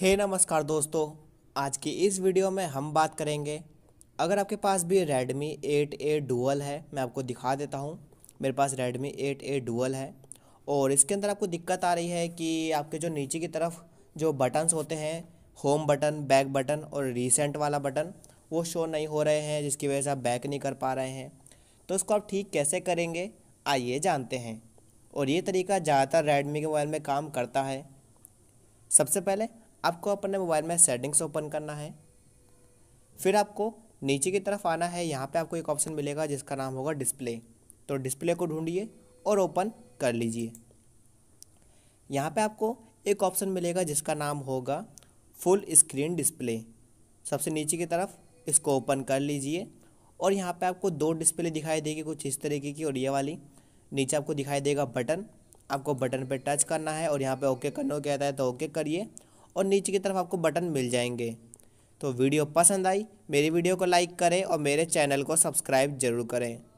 हे hey, नमस्कार दोस्तों आज की इस वीडियो में हम बात करेंगे अगर आपके पास भी Redmi 8A Dual है मैं आपको दिखा देता हूँ मेरे पास Redmi 8A Dual है और इसके अंदर आपको दिक्कत आ रही है कि आपके जो नीचे की तरफ जो बटन्स होते हैं होम बटन बैक बटन और रिसेंट वाला बटन वो शो नहीं हो रहे हैं जिसकी वजह से आप बैक नहीं कर पा रहे हैं तो उसको आप ठीक कैसे करेंगे आइए जानते हैं और ये तरीका ज़्यादातर रेडमी के मोबाइल में काम करता है सबसे पहले आपको अपने मोबाइल में सेटिंग्स ओपन करना है फिर आपको नीचे की तरफ आना है यहाँ पे आपको एक ऑप्शन मिलेगा जिसका नाम होगा डिस्प्ले तो डिस्प्ले को ढूंढिए और ओपन कर लीजिए यहाँ पे आपको एक ऑप्शन मिलेगा जिसका नाम होगा फुल स्क्रीन डिस्प्ले सबसे नीचे की तरफ इसको ओपन कर लीजिए और यहाँ पे आपको दो डिस्प्ले दिखाई देगी कुछ इस तरीके की और ये वाली नीचे आपको दिखाई देगा बटन आपको बटन पे टच करना है और यहाँ पे ओके करना कहता है तो ओके करिए और नीचे की तरफ आपको बटन मिल जाएंगे तो वीडियो पसंद आई मेरी वीडियो को लाइक करें और मेरे चैनल को सब्सक्राइब जरूर करें